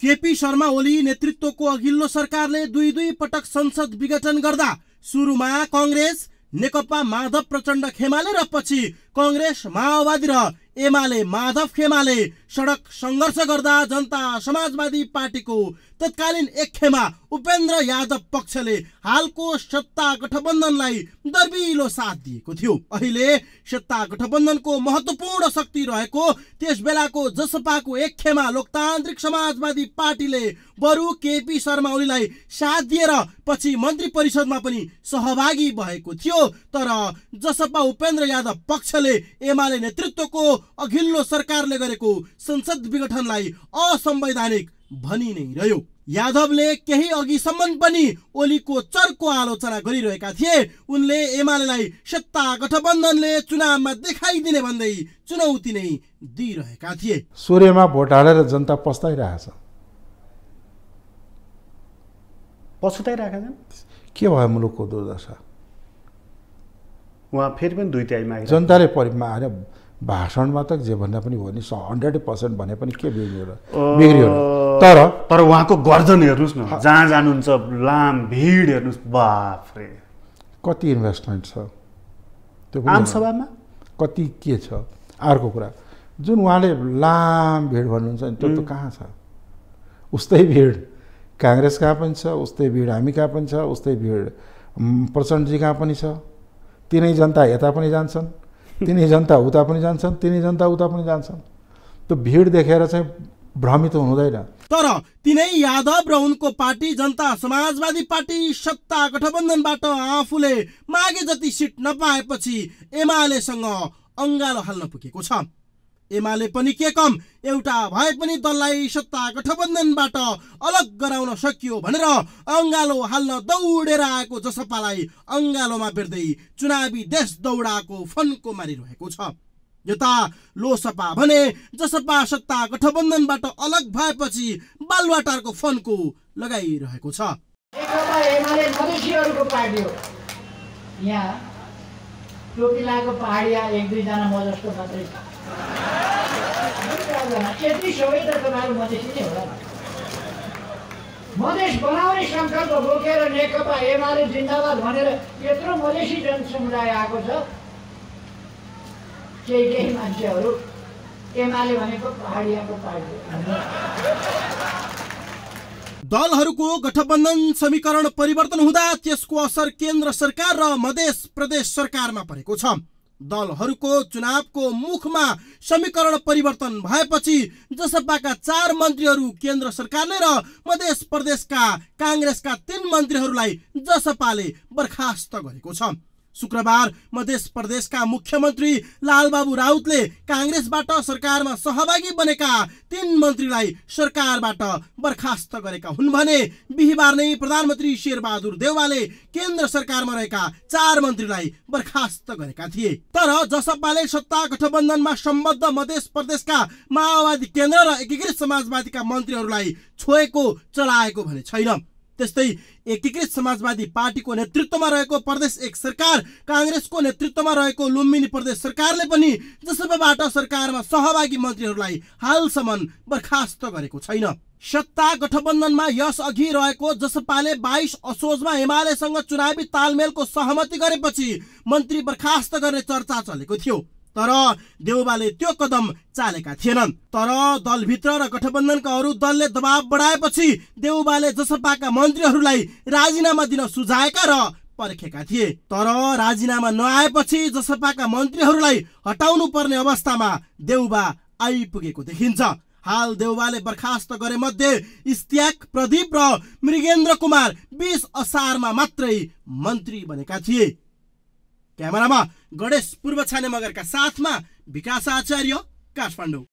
केपी शर्मा ओली नेतृत्वको अघिल्लो सरकारले दुई दुई पटक संसद विघटन गर्दा सुरुमा कङ्ग्रेस नेकपा माधव प्रचण्ड खेमाले र पछि कङ्ग्रेस माओवादी र एमाले माधव खेमाले सडक सङ्घर्ष गर्दा जनता समाजवादी पार्टीको तत्कालीन एकखेमा उपेन्द्र यादव पक्षले हालको सत्ता गठबन्धनलाई दर्बिलो साथ दिएको थियो अहिले सत्ता गठबन्धनको महत्त्वपूर्ण शक्ति रहेको त्यस बेलाको जसपाको एकखेमा लोकतान्त्रिक समाजवादी पार्टीले बरु केपी शर्मा ओलीलाई साथ दिएर पछि मन्त्री परिषदमा पनि सहभागी भएको थियो तर जसपा उपेन्द्र यादव पक्षले एमाले नेतृत्वको अघिल्लो सरकारले गरेको संसद विघटनलाई असंवैधानिक भनी नै रह्यो यादवले केही अघिसम्म पनि ओलीको चर्को आलोचना गरिरहेका थिए उनले एमालेलाई सत्ता गठबन्धनले चुनावमा देखाइदिने भन्दै चुनौती नै दिइरहेका थिए सूर्यमा भोट हालेर जनता पछताइरहेछ पछुताइरहेका छन् के भयो मुलुकको दुर्दशा उहाँ फेरि पनि दुई तिहाई जनताले परिमा आएर भाषणमा त जे भन्दा पनि हो नि हन्ड्रेड पर्सेन्ट भने पनि के बिग्रियो र बिग्रियो तर तर उहाँको गर्जन हेर्नुहोस् न जहाँ जानुहुन्छ लाम भिड हेर्नुहोस् बाफ्रे कति इन्भेस्टमेन्ट छ त्यो आमसभामा कति के छ अर्को कुरा जुन उहाँले लाम भिड भन्नुहुन्छ नि त्यो त कहाँ छ उस्तै भिड काङ्ग्रेस कहाँ पनि छ उस्तै भिड हामी कहाँ पनि छ उस्तै भिड प्रचण्डजी कहाँ पनि छ तिनै जनता यता पनि जान्छन् तिनी जनता उता पनि जान्छन् तिनी जनता उता पनि जान्छन् त्यो भिड देखेर चाहिँ भ्रमित हुँदैन तर तिनै यादव र उनको पार्टी जनता समाजवादी पार्टी सत्ता गठबन्धनबाट आफूले मागे जति सिट नपाएपछि एमालेसँग अङ्गालो हाल्न पुगेको छ एमाले पनि के कम एउटा भए पनि दललाई सत्ता गठबन्धनबाट अलग गराउन सकियो भनेर अङ्गालो हाल्न दौडेर आएको जसपालाई अङ्गालोमा बेर्दै चुनावी देश दौडाको फन्को मारिरहेको छ यता लोसपा भने जसपा सत्ता गठबन्धनबाट अलग भएपछि बालवाटारको फन्को लगाइरहेको छ टोपिलाको पहाडिया एक दुईजना म जस्तो मात्रै त मधेस नै होला मधेस बनाउने सङ्कल्प बोकेर नेकपा एमाले जिन्दाबाद भनेर यत्रो मधेसी जनसमुदाय आएको छ केही केही मान्छेहरू एमाले भनेको पहाडियाको पार्टी दलहरूको गठबन्धन समीकरण परिवर्तन हुँदा त्यसको असर केन्द्र सरकार र मधेस प्रदेश सरकारमा परेको छ दलहरूको चुनावको मुखमा समीकरण परिवर्तन भएपछि जसपाका चार मन्त्रीहरू केन्द्र सरकारले र मध्य प्रदेशका काङ्ग्रेसका तीन मन्त्रीहरूलाई जसपाले बर्खास्त गरेको छ शुक्रबार मध्य प्रदेशका मुख्यमन्त्री लालबाबु राउतले काङ्ग्रेसबाट सरकारमा सहभागी बनेका तीन मन्त्रीलाई सरकारबाट बर्खास्त गरेका हुन् भने बिहिबार नै प्रधानमन्त्री शेरबहादुर देवालले केन्द्र सरकारमा रहेका चार मन्त्रीलाई बर्खास्त गरेका थिए तर जसपाले सत्ता गठबन्धनमा सम्बद्ध मध्य प्रदेशका माओवादी केन्द्र र एकीकृत समाजवादीका मन्त्रीहरूलाई छोएको चलाएको भने छैन त्यस्तै एकीकृत समाजवादी पार्टीको नेतृत्वमा रहेको प्रदेश एक सरकार काङ्ग्रेसको नेतृत्वमा रहेको लुम्बिनी प्रदेश सरकारले पनि जसपाबाट सरकारमा सहभागी मन्त्रीहरूलाई हालसम्म बर्खास्त गरेको छैन सत्ता गठबन्धनमा यस अघि रहेको जसपाले बाइस असोजमा एमालेसँग चुनावी तालमेलको सहमति गरेपछि मन्त्री बर्खास्त गर्ने चर्चा चलेको थियो तर देउबाले त्यो कदम चालेका थिएनन् तर दलभित्र र गठबन्धनका अरू दलले दबाव बढाएपछि देउबाले जसपाका मन्त्रीहरूलाई राजीनामा दिन सुझाएका र पर्खेका थिए तर राजीनामा नआएपछि जसपाका मन्त्रीहरूलाई हटाउनु पर्ने अवस्थामा देउबा आइपुगेको देखिन्छ हाल देउबाले बर्खास्त गरे मध्ये इस्त्याक प्रदीप र मृगेन्द्र कुमार बिस असारमा मात्रै मन्त्री बनेका थिए क्यामेरामा गणेश पूर्व छाने मगरका साथमा विकास आचार्य काठमाडौँ